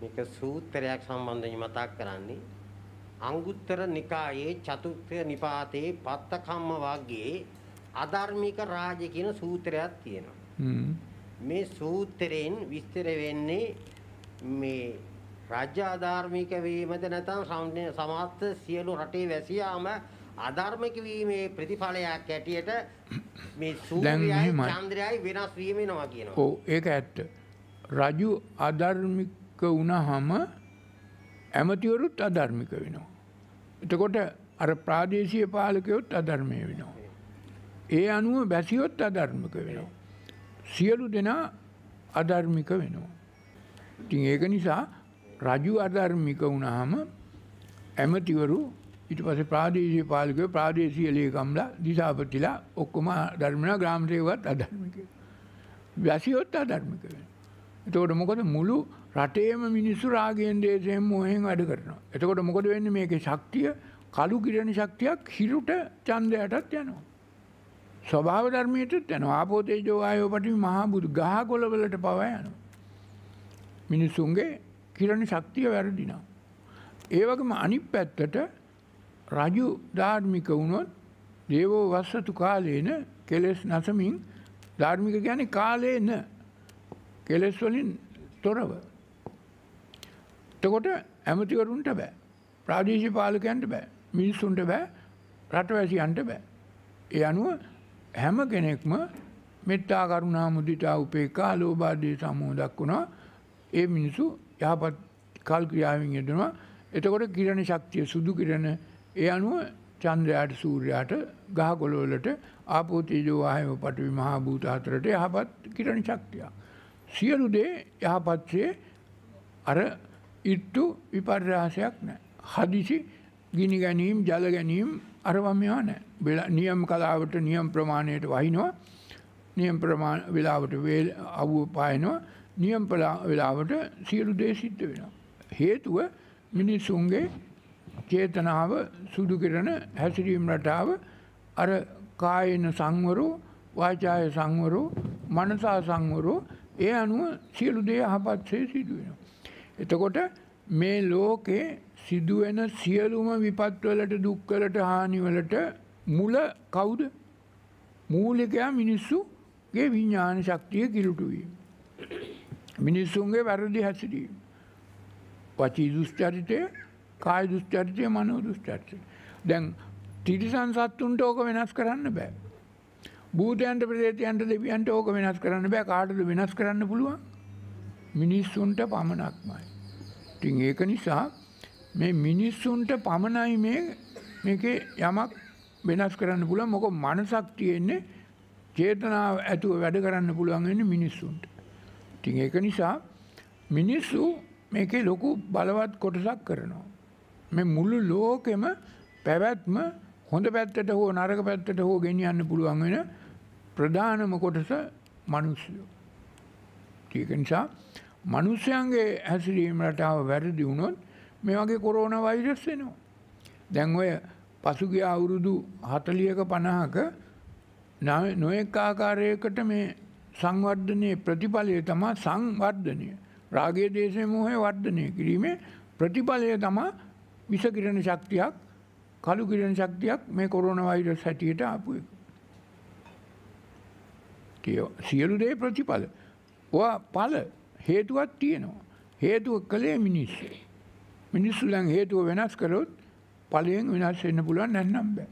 මේක සූත්‍රයක් සම්බන්ධයෙන් මතක් කරන්නේ අංගුත්තර නිකායේ චතුත්ථ නිපාතේ පත්තකම්ම වාග්ගයේ අධර්මික රාජ කියන සූත්‍රයක් තියෙනවා. මේ සූත්‍රයෙන් විස්තර වෙන්නේ මේ රාජ්‍ය ආධාර්මික වීමද නැත්නම් සමස්ත සියලු රටේ වැසියාම අධර්මික වීමේ ප්‍රතිඵලයක් ඇටියට මේ සූර්යයයි චන්ද්‍රයයි වෙනස් වීම වෙනවා කියනවා. ඔව් ඒක ඇත්ත. රජු අධර්මික ධර්මික වුණහම ඇමතිවරුත් අධර්මික වෙනවා. එතකොට අර ප්‍රාදේශීය පාලකයොත් අධර්මය වෙනවා. ඒ අනුව බැසියොත් අධර්මික වෙනවා. සියලු දෙනා අධර්මික වෙනවා. ඉතින් ඒක නිසා රජු අධර්මික වුණාම ඇමතිවරු ඊට පස්සේ ප්‍රාදේශීය පාලකයෝ ප්‍රාදේශීය ලේකම්ලා දිසාපතිලා ඔක්කොම ධර්මනා ග්‍රාම සේවකත් අධර්මික. බැසියොත් අධර්මික වෙනවා. එතකොට මොකද මුළු රටේම මිනිස්සු රාගෙන් දේශයෙන් මොහෙන් අඩ කරනවා. එතකොට මොකද වෙන්නේ මේකේ ශක්තිය කළු කිරණ ශක්තියක් හිරුට ඡන්දයටත් යනවා. ස්වභාව ධර්මයටත් යනවා. ආපෝතේජෝ ආයෝ පටි මහා බුදු ගහකොළවලට පවා යනවා. මිනිසුන්ගේ කිරණ ශක්තිය වැඩිනවා. ඒ වගේම අනිත් පැත්තට රජු ධාර්මික වුණොත් දේවෝ වස්සතු කාලේන කෙලෙස් නැසමින් ධාර්මික කියන්නේ කාලේන කෙලෙස් වලින් තොරව. එතකොට ඇමතිවරුන්ට බෑ. ප්‍රාදේශීය පාලකයන්ට බෑ. මිනිස්සුන්ට බෑ. රටවැසියන්ට බෑ. ඒ අනුව හැම කෙනෙක්ම මෙත්තා කරුණා මුදිතා උපේක්ඛා ලෝභ ආදී සමෝ දක්වනවා. ඒ මිනිසු යහපත් කල් ක්‍රියාවෙන් යෙදෙනවා. එතකොට කිරණ ශක්තිය සුදු කිරණ ඒ අනුව චන්ද්‍රයාට සූර්යාට ගහකොළවලට ආපෝ තේජෝ වායව පඨවි මහා භූත හතරට යහපත් කිරණ ශක්තියක්. සියලු දේ යහපත්සේ අර ඉට්ටු විපර්යාසයක් නෑ. හදිසි ගිනි ගැනීම් ජල ගැනීම් අරවමයා නෑ. වෙලා නියම් කලාවට නියම් ප්‍රමාණයට වහිනවා. නියම් ප්‍රමාණ වෙලාවට වේල් අවුව පායනවා. නියම් වෙලාවට සියලු දේ සිද්ධ වෙනවා. හේතුව මිනිස්සුන්ගේ චේතනාව සුදු කරන හැසිරීම් රටාව අර කායන සංවරෝ වාචාය සංවරෝ මනසා සංවරෝ ඒ අනුව සියලු දේ අහපත්සේ සිදුවෙන. එතකොට මේ ලෝකේ සිදුවෙන සියලුම විපත්වලට දුක්වලට හානිවලට මුල කවුද මූලිකයා මිනිස්සුගේ විඤ්ඥාන ශක්තිය කිලුටුවී. මිනිස්සුන්ගේ වැරදි හැසිරීම. පචී දුෂ්චරිතය කාය දුෂ්චරිතය මනෝ දුෂ්චරිතය. දැන් තිරිසන් සත්තුන්ට ඕක වෙනස් කරන්න බෑ. භූතයන්ට ප්‍රදේතයන්ට දෙවියන්ට ඕක වෙනස් කරන්න බෑ කාටද වෙනස් කරන්න පුළුවන් මිනිස්සුන්ට පමණක්මයි. ඉතින් ඒක නිසා මේ මිනිස්සුන්ට පමණයි මේ මේක යමක් වෙනස් කරන්න පුළුවන් මොක මනසක් තියෙන්නේ චේතනාව ඇතුව වැඩ කරන්න පුළුවන් වෙන්නේ මිනිස්සුන්ට. ඉතින් ඒක නිසා මිනිස්සු මේකේ ලොකු බලවත් කොටසක් කරනවා. මේ මුළු ලෝකෙම පැවැත්ම හොඳ පැත්තට හෝ නරක පැත්තට හෝ ගෙනියන්න පුළුවන් වෙන ප්‍රධානම කොටස මනුස්සයෝ. ඒක නිසා මනුස්සයන්ගේ හැසිරීම රටාව වැරදි වුණොත් මේ වගේ කොරෝන වෛරස් එනවා. දැන් ඔය පසුගිය අවුරුදු 40ක 50ක නොඑක ආකාරයකට මේ සංවර්ධනයේ ප්‍රතිඵලය තමයි සංවර්ධනය. රාගයේ දේශයේ මොහේ වර්ධනය කිරීමේ ප්‍රතිඵලය තමයි විෂකිරණ ශක්තියක් කළු කිරණ ශක්තියක් මේ කොරෝන වෛරස් හැටියට ආපු එක. සියලු දේ ප්‍රතිඵල. ඔයා පල හේතුවක් තියෙනවා. හේතුව කළේ මිනිස්සේ. මිනිස්සු ලං හේතුව වෙනස් කරොත් පලයෙන් වෙනස් වෙන්න පුළුවන් නැත්නම් බෑ.